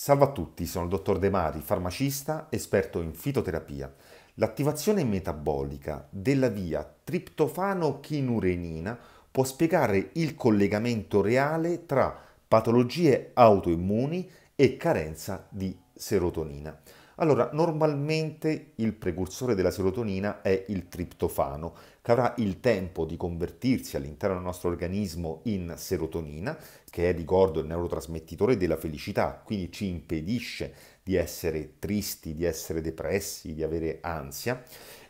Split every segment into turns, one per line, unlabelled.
Salve a tutti, sono il dottor De Mari, farmacista, esperto in fitoterapia. L'attivazione metabolica della via triptofano-chinurenina può spiegare il collegamento reale tra patologie autoimmuni e carenza di serotonina. Allora, normalmente il precursore della serotonina è il triptofano, che avrà il tempo di convertirsi all'interno del nostro organismo in serotonina, che è, ricordo, il neurotrasmettitore della felicità, quindi ci impedisce di essere tristi, di essere depressi, di avere ansia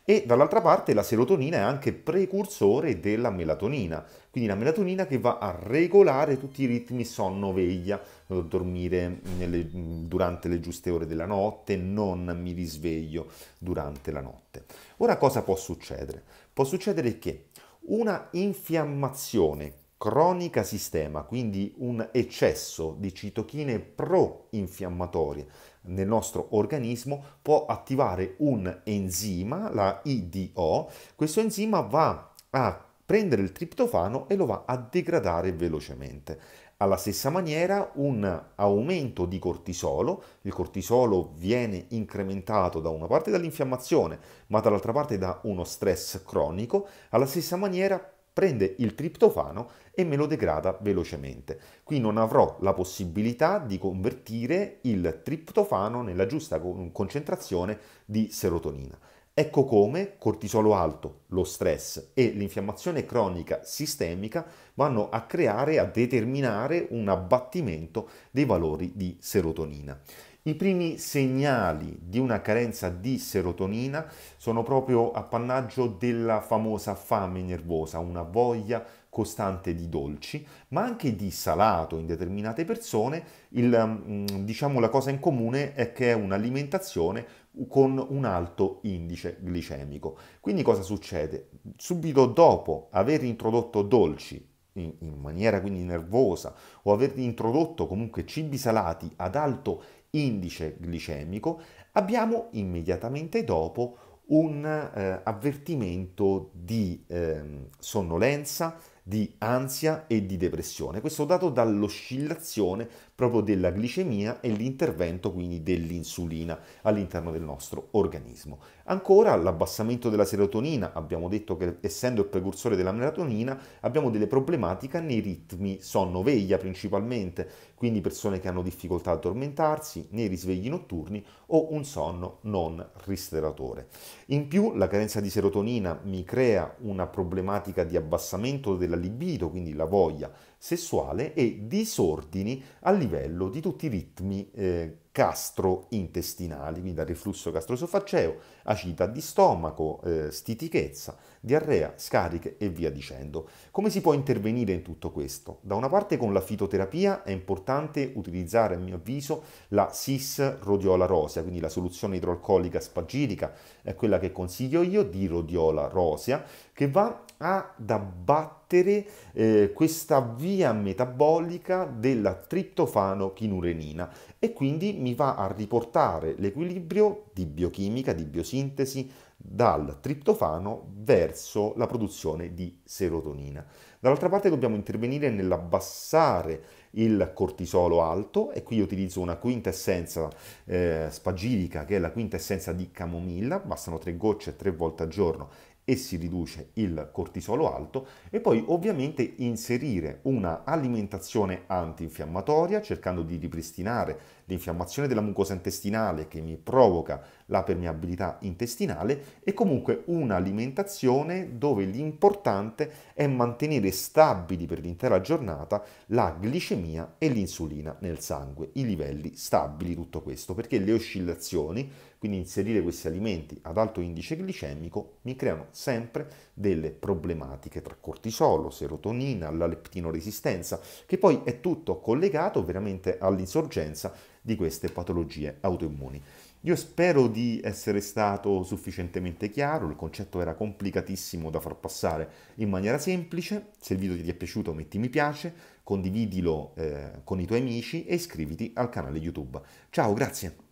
e dall'altra parte la serotonina è anche precursore della melatonina, quindi la melatonina che va a regolare tutti i ritmi sonno-veglia, dormire nelle, durante le giuste ore della notte, non mi risveglio durante la notte. Ora cosa può succedere? Può succedere che una infiammazione cronica sistema, quindi un eccesso di citochine pro-infiammatorie nel nostro organismo può attivare un enzima, la IDO. Questo enzima va a prendere il triptofano e lo va a degradare velocemente. Alla stessa maniera un aumento di cortisolo, il cortisolo viene incrementato da una parte dall'infiammazione ma dall'altra parte da uno stress cronico, alla stessa maniera prende il triptofano e me lo degrada velocemente. Qui non avrò la possibilità di convertire il triptofano nella giusta concentrazione di serotonina. Ecco come cortisolo alto, lo stress e l'infiammazione cronica sistemica vanno a creare, a determinare un abbattimento dei valori di serotonina. I primi segnali di una carenza di serotonina sono proprio appannaggio della famosa fame nervosa, una voglia costante di dolci, ma anche di salato in determinate persone, il, mm, diciamo la cosa in comune è che è un'alimentazione con un alto indice glicemico. Quindi cosa succede? Subito dopo aver introdotto dolci in, in maniera quindi nervosa o aver introdotto comunque cibi salati ad alto indice glicemico, abbiamo immediatamente dopo un eh, avvertimento di eh, sonnolenza di ansia e di depressione. Questo dato dall'oscillazione proprio della glicemia e l'intervento quindi dell'insulina all'interno del nostro organismo. Ancora l'abbassamento della serotonina, abbiamo detto che essendo il precursore della melatonina abbiamo delle problematiche nei ritmi sonno-veglia principalmente, quindi persone che hanno difficoltà a addormentarsi, nei risvegli notturni o un sonno non ristoratore. In più la carenza di serotonina mi crea una problematica di abbassamento della libido, quindi la voglia sessuale, e disordini a livello di tutti i ritmi eh, gastrointestinali, quindi dal reflusso gastrosofaceo, acidità di stomaco, eh, stitichezza, diarrea, scariche e via dicendo. Come si può intervenire in tutto questo? Da una parte con la fitoterapia è importante utilizzare, a mio avviso, la SIS rodiola rosea, quindi la soluzione idroalcolica spagirica, è quella che consiglio io di rhodiola rosea, che va ad abbattere eh, questa via metabolica della triptofano chinurenina e quindi mi va a riportare l'equilibrio di biochimica, di biosintesi dal triptofano verso la produzione di serotonina. Dall'altra parte dobbiamo intervenire nell'abbassare il cortisolo alto e qui utilizzo una quintessenza eh, spagirica che è la quintessenza di camomilla, bastano tre gocce tre volte al giorno e si riduce il cortisolo alto e poi ovviamente inserire una alimentazione antinfiammatoria cercando di ripristinare l'infiammazione della mucosa intestinale che mi provoca la permeabilità intestinale e comunque un'alimentazione dove l'importante è mantenere stabili per l'intera giornata la glicemia e l'insulina nel sangue, i livelli stabili, tutto questo, perché le oscillazioni, quindi inserire questi alimenti ad alto indice glicemico, mi creano sempre delle problematiche tra cortisolo, serotonina, la leptinoresistenza, che poi è tutto collegato veramente all'insorgenza di queste patologie autoimmuni. Io spero di essere stato sufficientemente chiaro, il concetto era complicatissimo da far passare in maniera semplice, se il video ti è piaciuto metti mi piace, condividilo eh, con i tuoi amici e iscriviti al canale YouTube. Ciao, grazie!